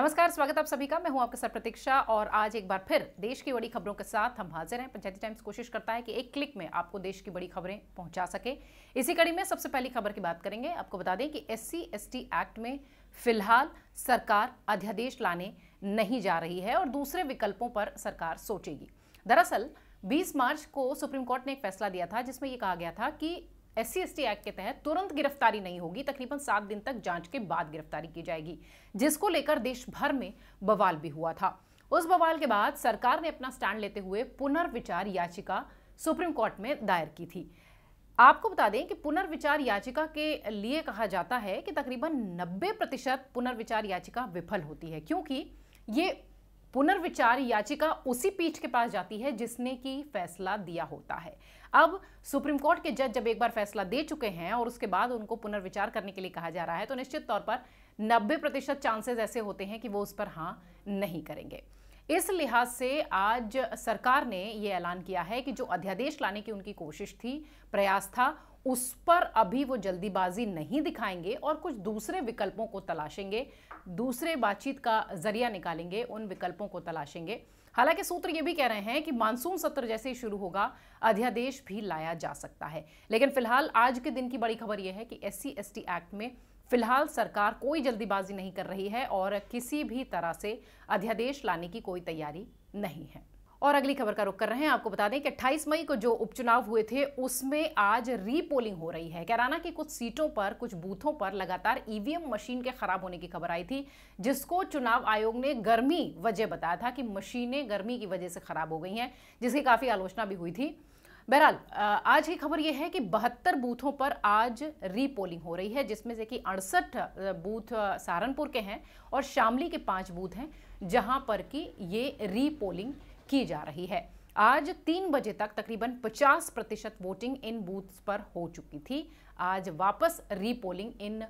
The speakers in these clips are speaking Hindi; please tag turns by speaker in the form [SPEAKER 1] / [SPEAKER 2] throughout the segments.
[SPEAKER 1] नमस्कार स्वागत आप सभी का मैं हूं आपके सर प्रतीक्षा और आज एक बार फिर देश की बड़ी खबरों के साथ हम हाजिर हैं पंचायती टाइम्स कोशिश करता है कि एक क्लिक में आपको देश की बड़ी खबरें पहुंचा सके इसी कड़ी में सबसे पहली खबर की बात करेंगे आपको बता दें कि S C S T act में फिलहाल सरकार अध्यादेश लाने नहीं जा रही है और दूसरे विकल्पों पर सरकार सोचेगी दरअसल बीस मार्च को सुप्रीम कोर्ट ने एक फैसला दिया था जिसमें यह कहा गया था कि एस सी एक्ट के तहत तुरंत गिरफ्तारी नहीं होगी तकरीबन सात दिन तक जांच के बाद गिरफ्तारी की जाएगी जिसको लेकर देश भर में बवाल भी हुआ था उस बवाल के बाद सरकार ने अपना स्टैंड लेते हुए पुनर्विचार याचिका सुप्रीम कोर्ट में दायर की थी आपको बता दें कि पुनर्विचार याचिका के लिए कहा जाता है कि तकरीबन 90 प्रतिशत पुनर्विचार याचिका विफल होती है क्योंकि ये पुनर्विचार याचिका उसी पीठ के पास जाती है जिसने की फैसला दिया होता है अब सुप्रीम कोर्ट के जज जब एक बार फैसला दे चुके हैं और उसके बाद उनको पुनर्विचार करने के लिए कहा जा रहा है तो निश्चित तौर पर 90 प्रतिशत चांसेज ऐसे होते हैं कि वो उस पर हाँ नहीं करेंगे इस लिहाज से आज सरकार ने ये ऐलान किया है कि जो अध्यादेश लाने की उनकी कोशिश थी प्रयास था उस पर अभी वो जल्दीबाजी नहीं दिखाएंगे और कुछ दूसरे विकल्पों को तलाशेंगे दूसरे बातचीत का जरिया निकालेंगे उन विकल्पों को तलाशेंगे हालांकि सूत्र ये भी कह रहे हैं कि मानसून सत्र जैसे ही शुरू होगा अध्यादेश भी लाया जा सकता है लेकिन फिलहाल आज के दिन की बड़ी खबर यह है कि एस सी एक्ट में फिलहाल सरकार कोई जल्दीबाजी नहीं कर रही है और किसी भी तरह से अध्यादेश लाने की कोई तैयारी नहीं है और अगली खबर का रुख कर रहे हैं आपको बता दें कि 28 मई को जो उपचुनाव हुए थे उसमें आज रीपोलिंग हो रही है कैराना की कुछ सीटों पर कुछ बूथों पर लगातार ईवीएम मशीन के खराब होने की खबर आई थी जिसको चुनाव आयोग ने गर्मी वजह बताया था कि मशीनें गर्मी की वजह से खराब हो गई हैं जिसकी काफ़ी आलोचना भी हुई थी बहरहाल आज की खबर यह है कि बहत्तर बूथों पर आज रीपोलिंग हो रही है जिसमें से कि अड़सठ बूथ सहारनपुर के हैं और शामली के पांच बूथ हैं जहां पर कि ये रीपोलिंग की जा रही है आज तीन बजे तक तकरीबन 50 प्रतिशत वोटिंग इन बूथ्स पर हो चुकी थी आज वापस रीपोलिंग इन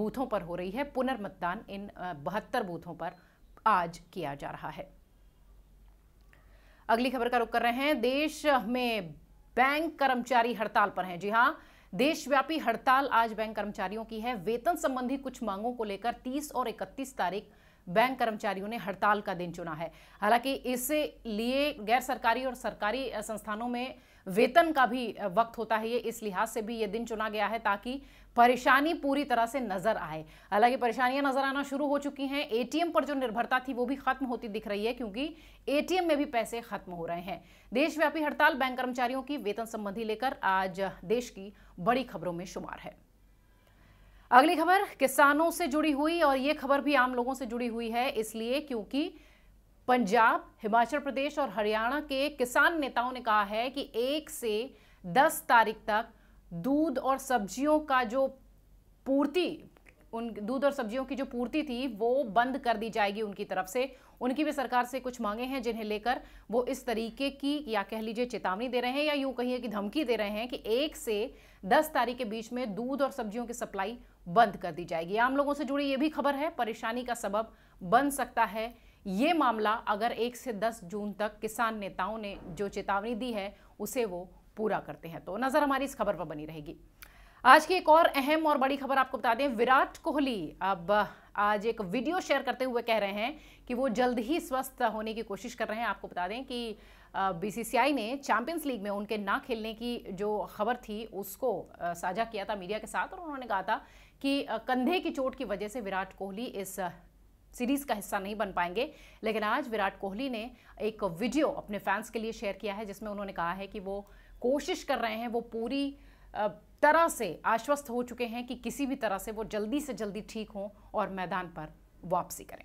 [SPEAKER 1] बूथों पर हो रही है पुनर्मतदान इन बहत्तर बूथों पर आज किया जा रहा है अगली खबर का रुख कर रहे हैं देश में बैंक कर्मचारी हड़ताल पर हैं जी हां देशव्यापी हड़ताल आज बैंक कर्मचारियों की है वेतन संबंधी कुछ मांगों को लेकर 30 और 31 तारीख बैंक कर्मचारियों ने हड़ताल का दिन चुना है हालांकि इससे लिए गैर सरकारी और सरकारी संस्थानों में वेतन का भी वक्त होता है ये इस लिहाज से भी ये दिन चुना गया है ताकि परेशानी पूरी तरह से नजर आए हालांकि परेशानियां नजर आना शुरू हो चुकी हैं एटीएम पर जो निर्भरता थी वो भी खत्म होती दिख रही है क्योंकि एटीएम में भी पैसे खत्म हो रहे हैं देशव्यापी हड़ताल बैंक कर्मचारियों की वेतन संबंधी लेकर आज देश की बड़ी खबरों में शुमार है अगली खबर किसानों से जुड़ी हुई और ये खबर भी आम लोगों से जुड़ी हुई है इसलिए क्योंकि पंजाब हिमाचल प्रदेश और हरियाणा के किसान नेताओं ने कहा है कि एक से दस तारीख तक दूध और सब्जियों का जो पूर्ति उन दूध और सब्जियों की जो पूर्ति थी वो बंद कर दी जाएगी उनकी तरफ से उनकी भी सरकार से कुछ मांगे हैं जिन्हें लेकर वो इस तरीके की या कह लीजिए चेतावनी दे रहे हैं या यूं कहिए कि धमकी दे रहे हैं कि एक से दस तारीख के बीच में दूध और सब्जियों की सप्लाई बंद कर दी जाएगी आम लोगों से जुड़ी ये भी खबर है परेशानी का सबब बन सकता है ये मामला अगर एक से दस जून तक किसान नेताओं ने जो चेतावनी दी है उसे वो पूरा करते हैं तो नज़र हमारी इस खबर पर बनी रहेगी आज की एक और अहम और बड़ी खबर आपको बता दें विराट कोहली अब आज एक वीडियो शेयर करते हुए कह रहे हैं कि वो जल्द ही स्वस्थ होने की कोशिश कर रहे हैं आपको बता दें कि बीसीसीआई ने चैंपियंस लीग में उनके ना खेलने की जो खबर थी उसको साझा किया था मीडिया के साथ और उन्होंने कहा था कि कंधे की चोट की वजह से विराट कोहली इस सीरीज का हिस्सा नहीं बन पाएंगे लेकिन आज विराट कोहली ने एक वीडियो अपने फैंस के लिए शेयर किया है जिसमें उन्होंने कहा है कि वो कोशिश कर रहे हैं वो पूरी तरह से आश्वस्त हो चुके हैं कि किसी भी तरह से वो जल्दी से जल्दी ठीक हों और मैदान पर वापसी करें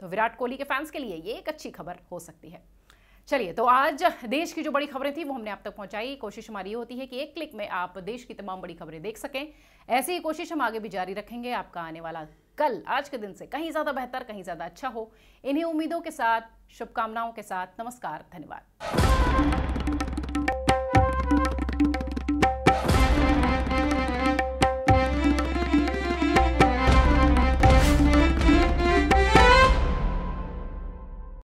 [SPEAKER 1] तो विराट कोहली के फैंस के लिए ये एक अच्छी खबर हो सकती है चलिए तो आज देश की जो बड़ी खबरें थी वो हमने आप तक पहुंचाई कोशिश हमारी ये होती है कि एक क्लिक में आप देश की तमाम बड़ी खबरें देख सकें ऐसी ही कोशिश हम आगे भी जारी रखेंगे आपका आने वाला कल आज के दिन से कहीं ज़्यादा बेहतर कहीं ज़्यादा अच्छा हो इन्हीं उम्मीदों के साथ शुभकामनाओं के साथ नमस्कार धन्यवाद